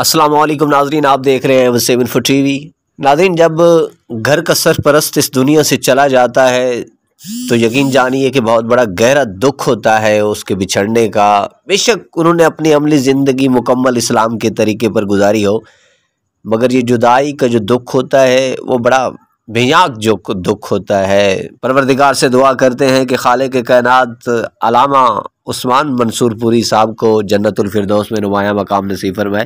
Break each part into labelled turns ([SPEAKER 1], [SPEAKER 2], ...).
[SPEAKER 1] अस्सलाम वालेकुम नाजरीन आप देख रहे हैं वसीम इन्फो टी वी नाजरीन जब घर का सरपरस्त इस दुनिया से चला जाता है तो यकीन जानिए कि बहुत बड़ा गहरा दुख होता है उसके बिछड़ने का बेशक उन्होंने अपनी अमली ज़िंदगी मुकम्मल इस्लाम के तरीके पर गुजारी हो मगर ये जुदाई का जो दुख होता है वो बड़ा भयाक जो दुख होता है परवरदिगार से दुआ करते हैं कि खाले के कायनात अलामा उस्मान मंसूरपुरी साहब को जन्नतफरदौस में नुमाया मकाम नसीफ़र में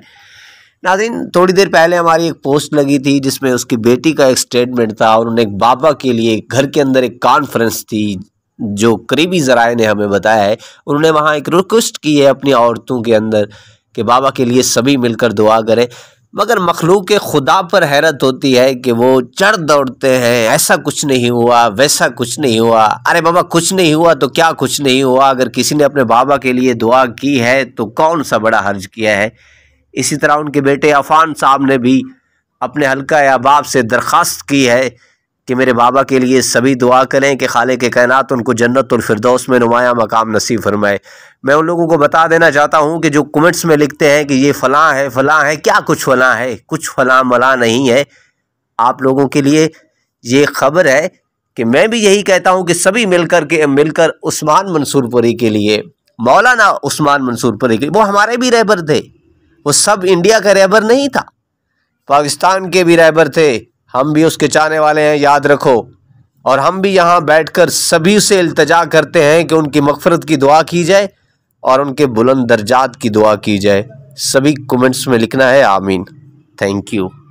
[SPEAKER 1] नाजिन थोड़ी देर पहले हमारी एक पोस्ट लगी थी जिसमें उसकी बेटी का एक स्टेटमेंट था उन्हें एक बाबा के लिए घर के अंदर एक कॉन्फ्रेंस थी जो करीबी जराए ने हमें बताया है उन्होंने वहाँ एक रिक्वेस्ट की है अपनी औरतों के अंदर कि बाबा के लिए सभी मिलकर दुआ करें मगर मखलूक खुदा पर हैरत होती है कि वो चढ़ दौड़ते हैं ऐसा कुछ नहीं हुआ वैसा कुछ नहीं हुआ अरे बाबा कुछ नहीं हुआ तो क्या कुछ नहीं हुआ अगर किसी ने अपने बाबा के लिए दुआ की है तो कौन सा बड़ा हर्ज किया है इसी तरह उनके बेटे अफान साहब ने भी अपने हल्का या बाप से दरख्वास्त की है कि मेरे बाबा के लिए सभी दुआ करें कि खाले के कायनात उनको जन्नत और फिरदौस में नुमाया मकाम नसीब फरमाए मैं उन लोगों को बता देना चाहता हूँ कि जो कमेंट्स में लिखते हैं कि ये फ़लाँ है फ़लाँ है क्या कुछ फ़लाँ है कुछ फ़लाँ मला नहीं है आप लोगों के लिए ये खबर है कि मैं भी यही कहता हूँ कि सभी मिलकर के मिलकर उस्मान मंसूरपुरी के लिए मौलाना उस्मान मंसूरपुरी के वो हमारे भी रहबर थे वो सब इंडिया का रैबर नहीं था पाकिस्तान के भी रैबर थे हम भी उसके चाहने वाले हैं याद रखो और हम भी यहाँ बैठकर सभी से इल्तजा करते हैं कि उनकी मफफरत की दुआ की जाए और उनके बुलंद दर्जात की दुआ की जाए सभी कमेंट्स में लिखना है आमीन थैंक यू